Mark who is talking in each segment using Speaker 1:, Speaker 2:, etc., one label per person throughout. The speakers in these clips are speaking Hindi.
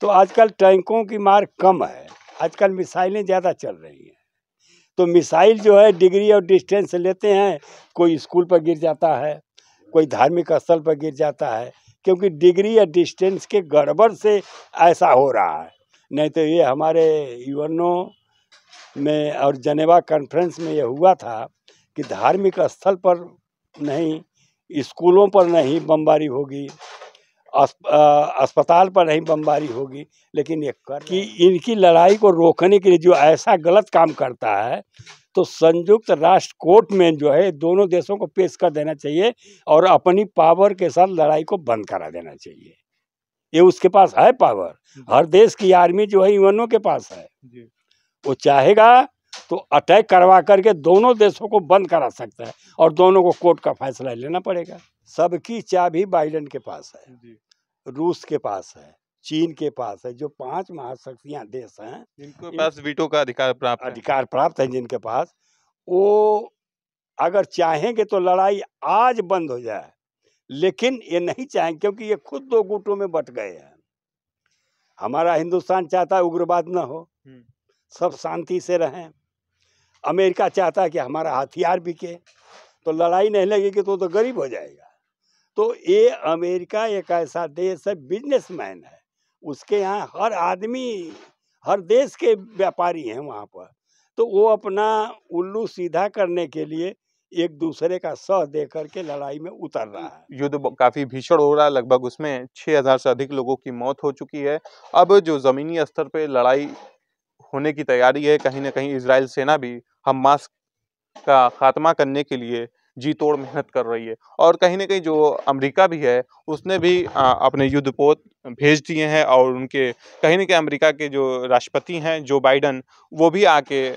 Speaker 1: तो आजकल टैंकों की मार कम है आजकल मिसाइलें ज़्यादा चल रही हैं तो मिसाइल जो है डिग्री और डिस्टेंस लेते हैं कोई स्कूल पर गिर जाता है कोई धार्मिक स्थल पर गिर जाता है क्योंकि डिग्री या डिस्टेंस के गड़बड़ से ऐसा हो रहा है नहीं तो ये हमारे यूएनओ में और जनेवा कॉन्फ्रेंस में यह हुआ था कि धार्मिक स्थल पर नहीं स्कूलों पर नहीं बमबारी होगी अस्पताल पर नहीं बमबारी होगी लेकिन ये कर कि इनकी लड़ाई को रोकने के लिए जो ऐसा गलत काम करता है तो संयुक्त राष्ट्र कोर्ट में जो है दोनों देशों को पेश कर देना चाहिए और अपनी पावर के साथ लड़ाई को बंद करा देना चाहिए ये उसके पास है पावर हर देश की आर्मी जो है यूएनओ के पास है वो चाहेगा तो अटैक करवा करके दोनों देशों को बंद करा सकता है और दोनों को कोर्ट का फैसला लेना पड़ेगा सबकी चाबी बाइडन के पास
Speaker 2: है
Speaker 1: रूस के पास है चीन के पास है जो पांच महाशक्तियां देश हैं जिनके
Speaker 2: पास वीटो का अधिकार प्राप्त अधिकार प्राप्त
Speaker 1: है जिनके पास वो अगर चाहेंगे तो लड़ाई आज बंद हो जाए लेकिन ये नहीं चाहेंगे क्योंकि ये खुद दो गुटों में बट गए हैं हमारा हिंदुस्तान चाहता है उग्रवाद ना हो हम्म। सब शांति से रहें अमेरिका चाहता है कि हमारा हथियार बिके तो लड़ाई नहीं लगेगी तो तो गरीब हो जाएगा तो ये अमेरिका एक ऐसा देश है बिजनेसमैन है उसके यहाँ हर आदमी हर देश के व्यापारी हैं वहाँ पर तो वो अपना उल्लू सीधा करने के लिए एक दूसरे का सह दे करके लड़ाई में उतर रहा
Speaker 2: है युद्ध काफी भीषण हो रहा है लगभग उसमें 6000 से अधिक लोगों की मौत हो चुकी है अब जो जमीनी स्तर पे लड़ाई होने की तैयारी है कहीं ना कहीं इसराइल सेना भी हम का खात्मा करने के लिए जी तोड़ मेहनत कर रही है और कहीं ना कहीं जो अमेरिका भी है उसने भी अपने युद्धपोत भेज दिए हैं और उनके कहीं ना कहीं अमेरिका के जो राष्ट्रपति हैं जो बाइडन वो भी आके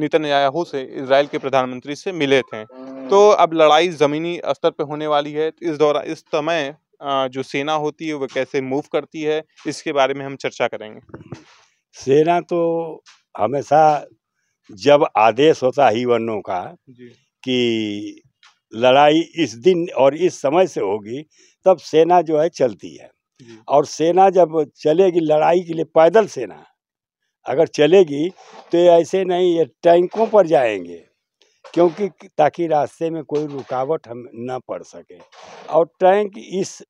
Speaker 2: नितिन याहू से इसराइल के प्रधानमंत्री से मिले थे तो अब लड़ाई ज़मीनी स्तर पर होने वाली है इस दौरान इस समय जो सेना होती है वो कैसे मूव करती है इसके बारे में हम चर्चा करेंगे
Speaker 1: सेना तो हमेशा जब आदेश होता ही वनों का कि लड़ाई इस दिन और इस समय से होगी तब सेना जो है चलती है और सेना जब चलेगी लड़ाई के लिए पैदल सेना अगर चलेगी तो ऐसे नहीं ये टैंकों पर जाएंगे क्योंकि ताकि रास्ते में कोई रुकावट हम न पड़ सके और टैंक इस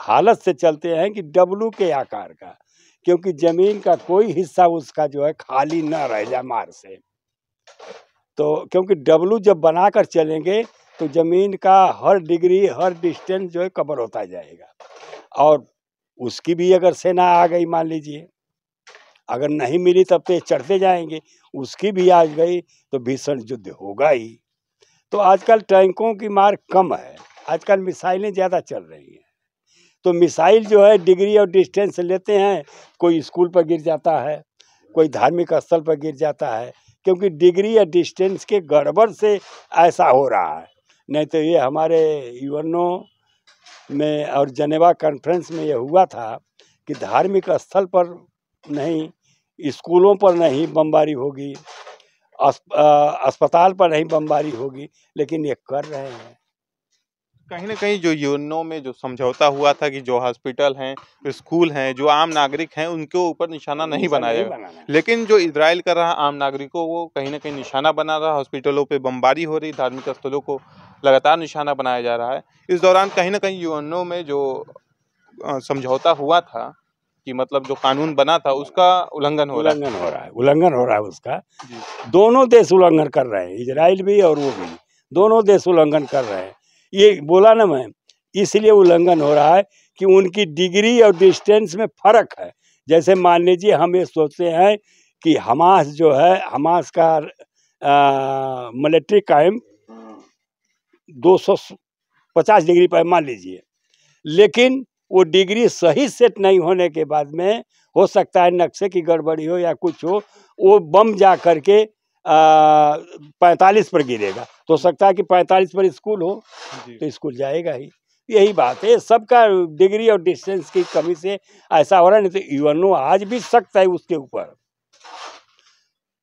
Speaker 1: हालत से चलते हैं कि डब्लू के आकार का क्योंकि ज़मीन का कोई हिस्सा उसका जो है खाली ना रह जाए मार से तो क्योंकि डब्लू जब बनाकर चलेंगे तो ज़मीन का हर डिग्री हर डिस्टेंस जो है कवर होता जाएगा और उसकी भी अगर सेना आ गई मान लीजिए अगर नहीं मिली तब तो चढ़ते जाएंगे उसकी भी आ गई तो भीषण युद्ध होगा ही तो आजकल टैंकों की मार कम है आजकल मिसाइलें ज़्यादा चल रही हैं तो मिसाइल जो है डिग्री और डिस्टेंस लेते हैं कोई स्कूल पर गिर जाता है कोई धार्मिक स्थल पर गिर जाता है क्योंकि डिग्री या डिस्टेंस के गड़बड़ से ऐसा हो रहा है नहीं तो ये हमारे युवनों में और जनेवा कॉन्फ्रेंस में ये हुआ था कि धार्मिक स्थल पर नहीं स्कूलों पर नहीं बमबारी होगी अस्पताल पर नहीं बमबारी होगी लेकिन ये कर रहे हैं
Speaker 2: कहीं ना कहीं जो यूनो में जो समझौता हुआ था कि जो हॉस्पिटल हैं स्कूल हैं जो आम नागरिक हैं उनके ऊपर निशाना नहीं बनाया बनाना लेकिन जो इसराइल कर रहा आम नागरिकों को कहीं ना कहीं निशाना बना रहा हॉस्पिटलों पे बमबारी हो रही धार्मिक स्थलों को लगातार निशाना बनाया जा रहा है इस दौरान कहीं ना कहीं यूएनओ में जो समझौता हुआ था कि मतलब जो कानून बना था उसका उल्लंघन हो रहा है उल्लंघन हो रहा है
Speaker 1: उल्लंघन हो रहा है उसका दोनों देश उल्लंघन कर रहे हैं इसराइल भी और वो भी दोनों देश उल्लंघन कर रहे हैं ये बोला ना मैं इसलिए उल्लंघन हो रहा है कि उनकी डिग्री और डिस्टेंस में फ़र्क है जैसे मान लीजिए हम ये सोचते हैं कि हमास जो है हमास का मिलिट्री कैम्प दो सौ पचास डिग्री पर मान लीजिए लेकिन वो डिग्री सही सेट नहीं होने के बाद में हो सकता है नक्शे की गड़बड़ी हो या कुछ हो वो बम जा करके पैंतालीस पर गिरेगा तो हो सकता है कि पैंतालीस पर स्कूल हो तो स्कूल जाएगा ही यही बात है सबका डिग्री और डिस्टेंस की कमी से ऐसा हो रहा है नहीं तो यूएनओ आज भी सख्त है उसके ऊपर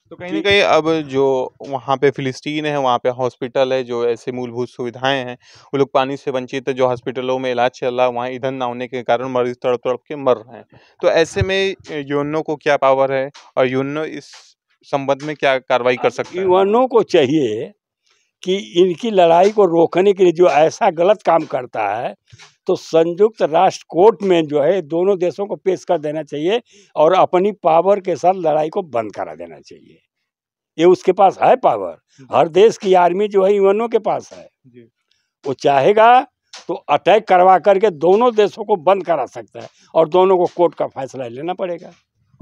Speaker 1: तो कहीं ना
Speaker 2: कहीं अब जो वहाँ पे फिलिस्तीन है वहाँ पे हॉस्पिटल है जो ऐसे मूलभूत सुविधाएं हैं वो लोग पानी से वंचित है जो हॉस्पिटलों में इलाज चल रहा है वहाँ ईंधन ना होने के कारण मरीज तड़प तड़प के मर रहे हैं तो ऐसे में यूनो को क्या पावर है और यूनो इस संबंध में क्या कार्रवाई कर सकते
Speaker 1: है यूनो को चाहिए कि इनकी लड़ाई को रोकने के लिए जो ऐसा गलत काम करता है तो संयुक्त राष्ट्र कोर्ट में जो है दोनों देशों को पेश कर देना चाहिए और अपनी पावर के साथ लड़ाई को बंद करा देना चाहिए ये उसके पास है पावर हर देश की आर्मी जो है यूएनओ के पास है वो चाहेगा तो अटैक करवा करके दोनों देशों को बंद करा सकता है और दोनों को कोर्ट का फैसला लेना पड़ेगा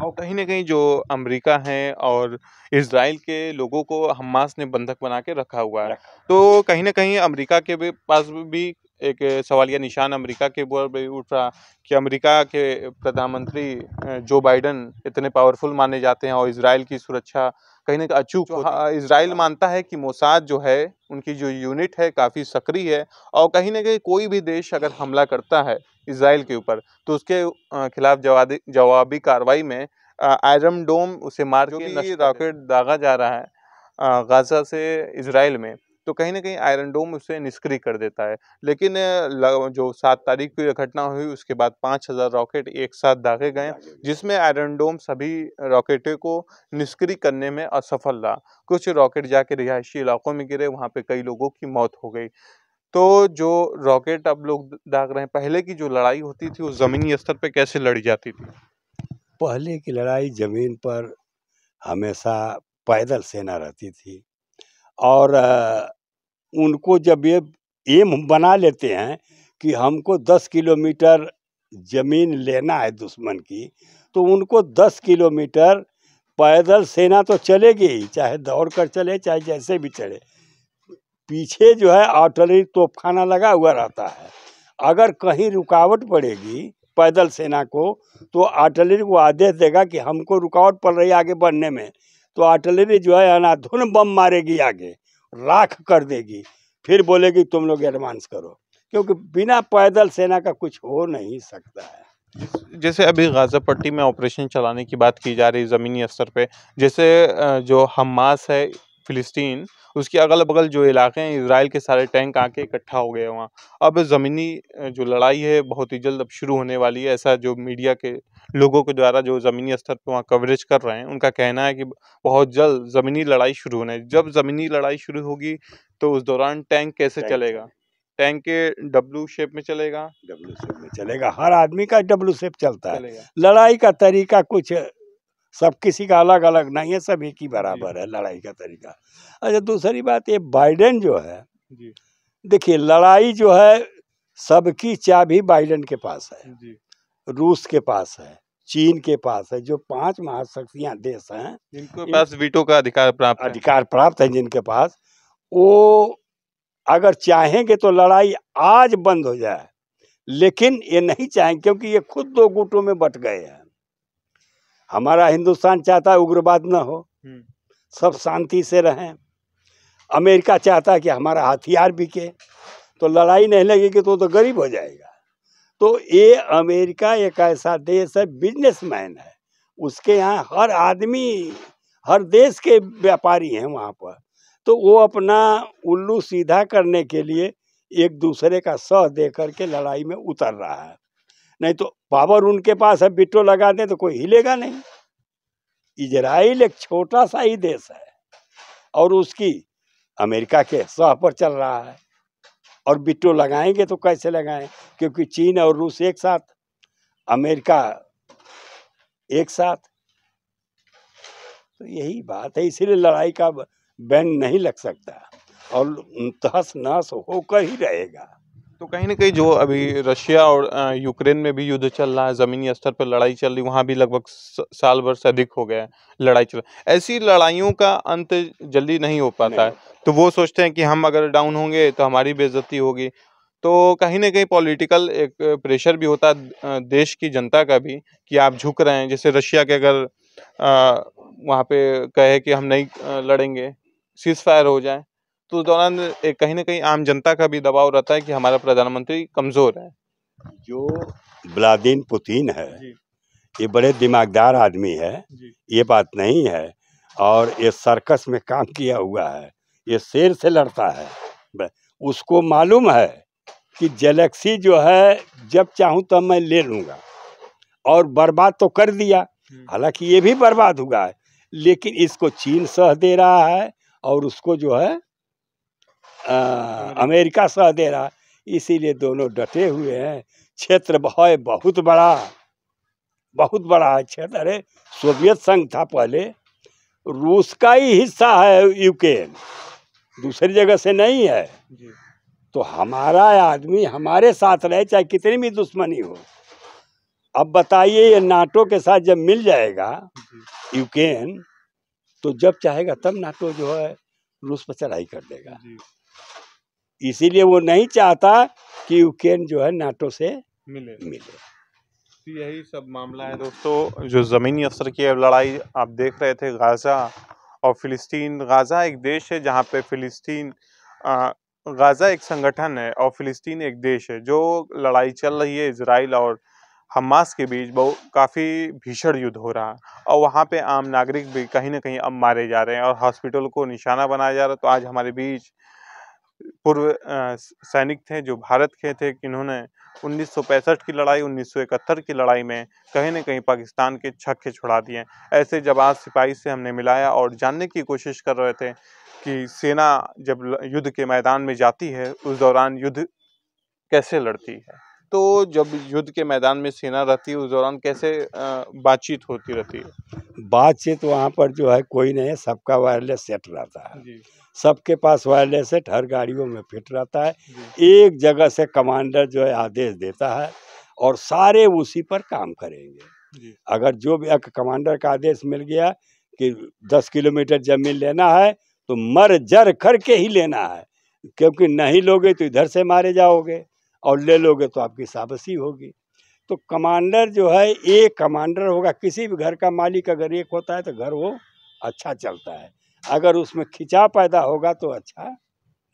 Speaker 2: और कहीं ना कहीं जो अमेरिका है और इसराइल के लोगों को हमास ने बंधक बना के रखा हुआ है तो कहीं ना कहीं अमेरिका के भी पास भी एक सवालिया निशान अमेरिका के ऊपर भी उठ रहा कि अमेरिका के प्रधानमंत्री जो बाइडन इतने पावरफुल माने जाते हैं और इसराइल की सुरक्षा कहीं ना कहीं अचूक हाँ, इसराइल हाँ। मानता है कि मोसाद जो है उनकी जो यूनिट है काफ़ी सक्रिय है और कहीं ना कहीं कोई भी देश अगर हमला करता है इसराइल के ऊपर तो उसके खिलाफ जवाबी जवाबी कार्रवाई में आयरम डोम उसे मार के रॉकेट दागा जा रहा है गाज़ा से इसराइल में तो कहीं ना कहीं आयरन डोम उसे निष्क्रिय कर देता है लेकिन जो सात तारीख को यह घटना हुई उसके बाद पाँच हज़ार रॉकेट एक साथ दागे गए जिसमें आयरन डोम सभी रॉकेटों को निष्क्रिय करने में असफल रहा कुछ रॉकेट जाके रिहायशी इलाकों में गिरे वहाँ पर कई लोगों की मौत हो गई तो जो रॉकेट अब लोग दाग रहे हैं पहले की जो लड़ाई होती थी वो ज़मीनी स्तर पर कैसे लड़ी जाती थी
Speaker 1: पहले की लड़ाई ज़मीन पर हमेशा पैदल सेना रहती थी और उनको जब ये एम बना लेते हैं कि हमको दस किलोमीटर ज़मीन लेना है दुश्मन की तो उनको दस किलोमीटर पैदल सेना तो चलेगी ही चाहे दौड़ कर चले चाहे जैसे भी चले पीछे जो है आर्टलरी तोपखाना लगा हुआ रहता है अगर कहीं रुकावट पड़ेगी पैदल सेना को तो आर्टलरी को आदेश देगा कि हमको रुकावट पड़ रही है आगे बढ़ने में तो आर्टिलरी जो है अनाधुन बम मारेगी आगे राख कर देगी फिर बोलेगी तुम लोग एडवांस करो क्योंकि बिना पैदल सेना का कुछ हो नहीं सकता है
Speaker 2: जैसे अभी गाजा पट्टी में ऑपरेशन चलाने की बात की जा रही ज़मीनी स्तर पे जैसे जो हमास है फिलिस्तीन उसके अगल बगल जो इलाके हैं इसराइल के सारे टैंक आके इकट्ठा हो गए वहाँ अब ज़मीनी जो लड़ाई है बहुत ही जल्द अब शुरू होने वाली है ऐसा जो मीडिया के लोगों के द्वारा जो ज़मीनी स्तर पर वहाँ कवरेज कर रहे हैं उनका कहना है कि बहुत जल्द ज़मीनी लड़ाई शुरू होने जब ज़मीनी लड़ाई शुरू होगी तो उस दौरान टैंक कैसे टैंक चलेगा टैंक के डब्लू शेप में चलेगा डब्लू शेप में चलेगा
Speaker 1: हर आदमी का डब्लू शेप चलता है लड़ाई का तरीका कुछ सब किसी का अलग अलग नहीं है सब एक ही बराबर है लड़ाई का तरीका अच्छा दूसरी बात ये बाइडेन जो है देखिए लड़ाई जो है सबकी चाबी बाइडेन के पास है रूस के पास है चीन के पास है जो पांच महाशक्तियां देश हैं जिनके
Speaker 2: पास वीटो का अधिकार प्राप्त अधिकार
Speaker 1: प्राप्त है जिनके पास वो अगर चाहेंगे तो लड़ाई आज बंद हो जाए लेकिन ये नहीं चाहेंगे क्योंकि ये खुद दो गुटों में बट गए हैं हमारा हिंदुस्तान चाहता है उग्रवाद न हो हम्म। सब शांति से रहें अमेरिका चाहता है कि हमारा हथियार बिके तो लड़ाई नहीं लगेगी तो तो गरीब हो जाएगा तो ये अमेरिका एक ऐसा देश है बिजनेसमैन है उसके यहाँ हर आदमी हर देश के व्यापारी हैं वहाँ पर तो वो अपना उल्लू सीधा करने के लिए एक दूसरे का सह दे करके लड़ाई में उतर रहा है नहीं तो पावर उनके पास है बिट्टो लगा दें तो कोई हिलेगा नहीं इजराइल एक छोटा सा ही देश है और उसकी अमेरिका के सह पर चल रहा है और बिट्टो लगाएंगे तो कैसे लगाएं क्योंकि चीन और रूस एक साथ अमेरिका एक साथ तो यही बात है इसीलिए लड़ाई का बैन नहीं लग सकता और तहस नहस होकर ही रहेगा
Speaker 2: तो कहीं ना कहीं जो अभी रशिया और यूक्रेन में भी युद्ध चल रहा है ज़मीनी स्तर पर लड़ाई चल रही वहाँ भी लगभग साल भर से अधिक हो गया है लड़ाई चल ऐसी लड़ाइयों का अंत जल्दी नहीं हो पाता है तो वो सोचते हैं कि हम अगर डाउन होंगे तो हमारी बेजती होगी तो कहीं ना कहीं पॉलिटिकल एक प्रेशर भी होता है देश की जनता का भी कि आप झुक रहे हैं जैसे रशिया के अगर वहाँ पे कहे कि हम नहीं लड़ेंगे सीज फायर हो जाए तो उस दौरान कहीं ना कहीं आम जनता का भी दबाव रहता है कि हमारा प्रधानमंत्री कमजोर है
Speaker 1: जो ब्लादिन पुतिन है ये बड़े दिमागदार आदमी है ये बात नहीं है और ये सर्कस में काम किया हुआ है ये शेर से लड़ता है उसको मालूम है कि जलेक्सी जो है जब चाहूँ तब मैं ले लूँगा और बर्बाद तो कर दिया हम्म। हालांकि ये भी बर्बाद हुआ है लेकिन इसको चीन सह दे रहा है और उसको जो है आ, अमेरिका सह दे रहा इसीलिए दोनों डटे हुए हैं क्षेत्र है बहुत बड़ा बहुत बड़ा है क्षेत्र अरे सोवियत संघ था पहले रूस का ही हिस्सा है यूक्रेन दूसरी जगह से नहीं है तो हमारा आदमी हमारे साथ रहे चाहे कितनी भी दुश्मनी हो अब बताइए ये नाटो के साथ जब मिल जाएगा यूक्रेन तो जब चाहेगा तब नाटो जो है रूस पर चढ़ाई कर देगा इसीलिए वो नहीं चाहता कि यूक्रेन जो है नाटो से
Speaker 2: मिले मिले तो यही सब मामला है दोस्तों जो ज़मीनी असर की लड़ाई आप देख रहे थे गाज़ा और फ़िलिस्तीन गाज़ा एक देश है जहाँ पे फ़िलिस्तीन गाज़ा एक संगठन है और फ़िलिस्तीन एक देश है जो लड़ाई चल रही है इसराइल और हमास के बीच बहुत काफ़ी भीषण युद्ध हो रहा है और वहाँ पे आम नागरिक भी कहीं ना कहीं अब मारे जा रहे हैं और हॉस्पिटल को निशाना बनाया जा रहा है तो आज हमारे बीच पूर्व सैनिक थे जो भारत के थे कि इन्होंने 1965 की लड़ाई 1971 की लड़ाई में कहीं ना कहीं पाकिस्तान के छक्के छुड़ा दिए ऐसे जवाब सिपाही से हमने मिलाया और जानने की कोशिश कर रहे थे कि सेना जब युद्ध के मैदान में जाती है उस दौरान युद्ध कैसे लड़ती है तो जब युद्ध के मैदान में सेना रहती है उस दौरान कैसे बातचीत होती रहती है
Speaker 1: बातचीत वहाँ पर जो है कोई नहीं है सबका वायरलेस सेट रहता है सबके पास वायरलेस सेट हर गाड़ियों में फिट रहता है एक जगह से कमांडर जो है आदेश देता है और सारे उसी पर काम करेंगे अगर जो भी एक कमांडर का आदेश मिल गया कि दस किलोमीटर जमीन लेना है तो मर जर करके ही लेना है क्योंकि नहीं लोगे तो इधर से मारे जाओगे और ले लोगे तो आपकी साबसी होगी तो कमांडर जो है एक कमांडर होगा किसी भी घर का मालिक अगर एक होता है तो घर वो अच्छा चलता है अगर उसमें खिंचाव पैदा होगा तो अच्छा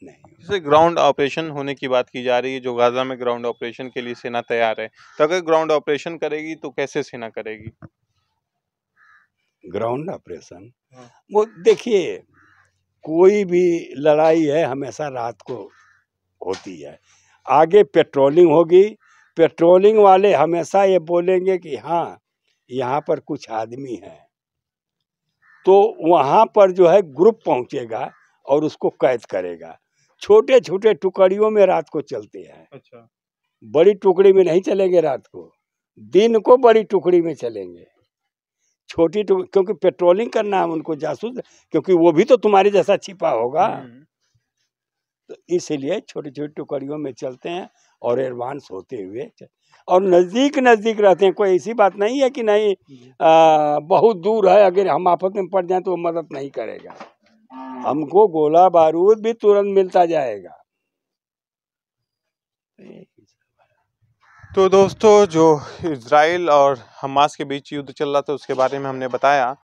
Speaker 2: नहीं जैसे ग्राउंड ऑपरेशन होने की बात की जा रही है जो गाजा में ग्राउंड ऑपरेशन के लिए सेना तैयार है तो अगर ग्राउंड ऑपरेशन करेगी तो कैसे सेना करेगी
Speaker 1: ग्राउंड हाँ। ऑपरेशन वो देखिए कोई भी लड़ाई है हमेशा रात को होती है आगे पेट्रोलिंग होगी पेट्रोलिंग वाले हमेशा ये बोलेंगे कि हाँ यहाँ पर कुछ आदमी हैं तो वहाँ पर जो है ग्रुप पहुँचेगा और उसको कैद करेगा छोटे छोटे टुकड़ियों में रात को चलते हैं अच्छा बड़ी टुकड़ी में नहीं चलेंगे रात को दिन को बड़ी टुकड़ी में चलेंगे छोटी टुकड़ी क्योंकि पेट्रोलिंग करना है उनको जासूस क्योंकि वो भी तो तुम्हारे जैसा छिपा होगा हम्म। तो इसीलिए छोटी छोटी टुकड़ियों में चलते हैं और एडवांस होते हुए और नज़दीक नज़दीक रहते हैं कोई ऐसी बात नहीं है कि नहीं आ, बहुत दूर है अगर हम आफत में पड़ जाए तो वो मदद नहीं करेगा हमको गोला बारूद भी तुरंत मिलता जाएगा
Speaker 2: तो दोस्तों जो इसराइल और हमास के बीच युद्ध चल रहा था उसके बारे में हमने बताया